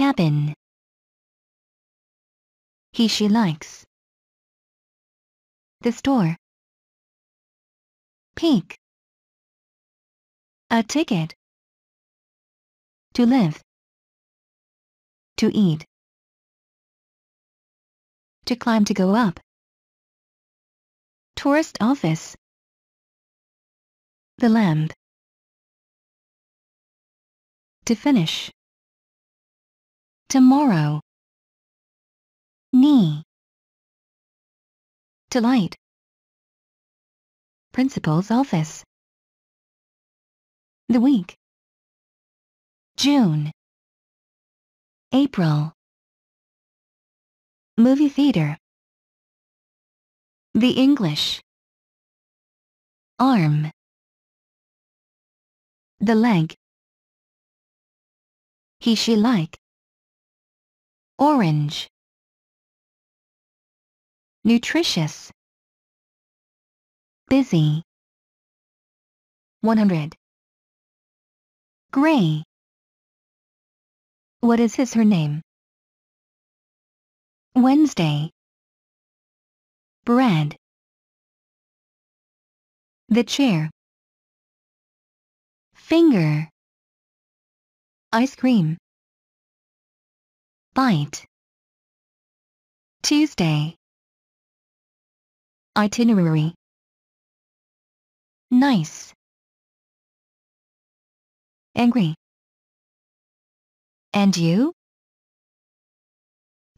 cabin. He she likes. The store. Pink. A ticket. To live. To eat. To climb to go up. Tourist office. The lamp. To finish tomorrow knee to light principal's office the week June April movie theater the English arm the leg he she like orange nutritious busy 100 gray what is his her name wednesday bread the chair finger ice cream Bite. Tuesday. Itinerary. Nice. Angry. And you?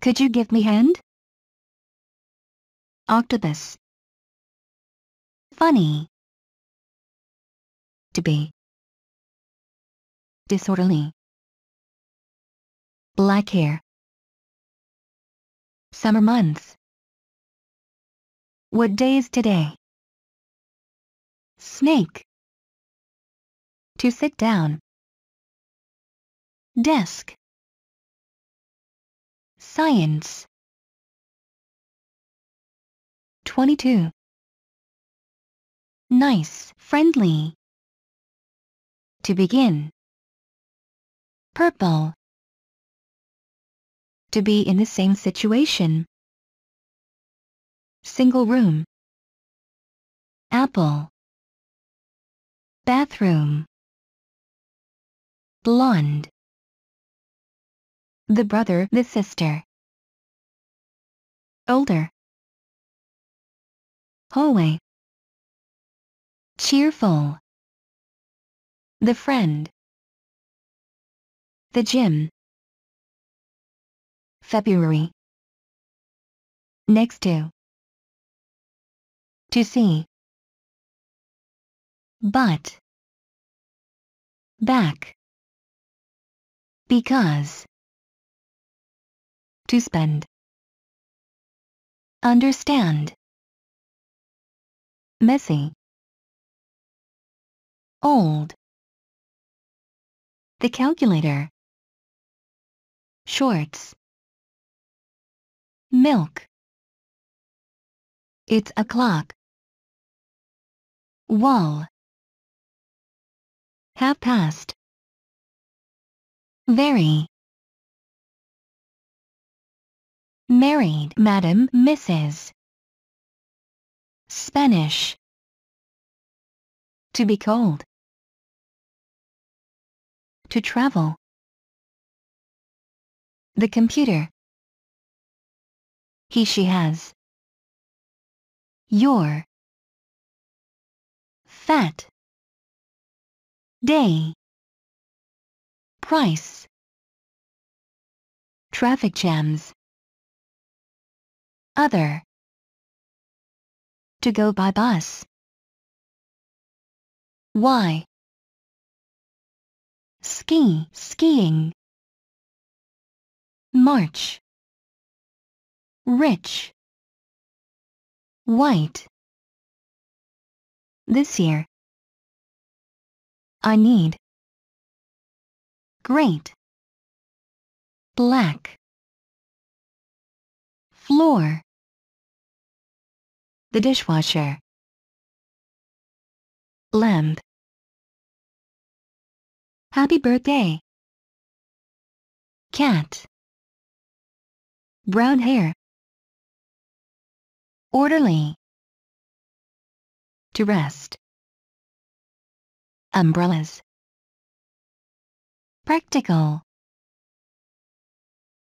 Could you give me hand? Octopus. Funny. To be. Disorderly. Black hair. Summer months. What day is today? Snake. To sit down. Desk. Science. 22. Nice, friendly. To begin. Purple to be in the same situation. Single room. Apple. Bathroom. Blonde. The brother, the sister. Older. Hallway. Cheerful. The friend. The gym. February. Next to. To see. But. Back. Because. To spend. Understand. Messy. Old. The calculator. Shorts milk. It's a clock. Wall. Half past. Very. Married, Madam, Mrs. Spanish. To be cold. To travel. The computer he, she has. Your fat day price traffic jams other to go by bus why ski skiing march rich, white. This year. I need, great, black, floor. The dishwasher. Lamp. Happy birthday. Cat. Brown hair. Orderly. To rest. Umbrellas. Practical.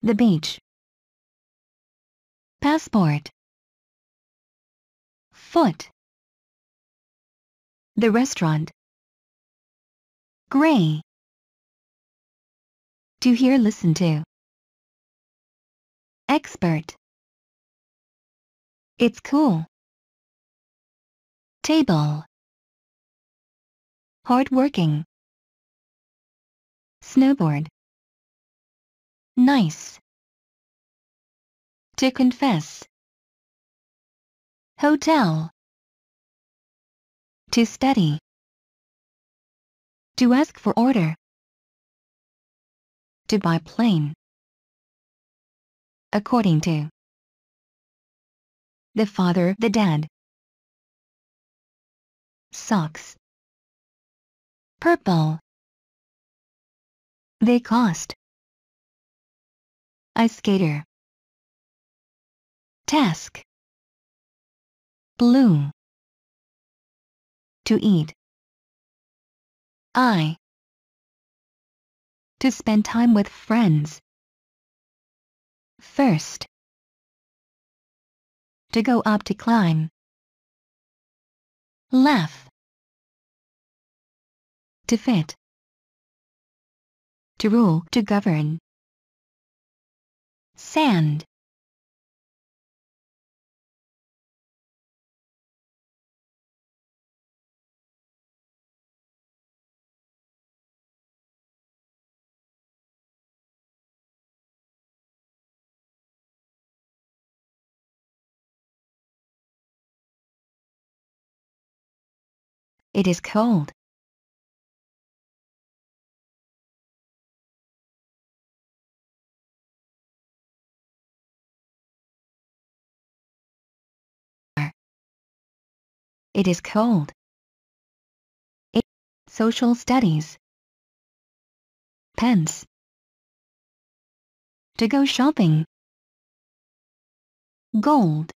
The beach. Passport. Foot. The restaurant. Gray. To hear, listen to. Expert. It's cool. Table. Hardworking. Snowboard. Nice. To confess. Hotel. To study. To ask for order. To buy plane. According to the father, the dad. Socks. Purple. They cost. Ice skater. Task. Blue. To eat. I. To spend time with friends. First to go up to climb. Laugh. To fit. To rule, to govern. Sand. It is cold. It is cold. It Social studies. Pence. To go shopping. Gold.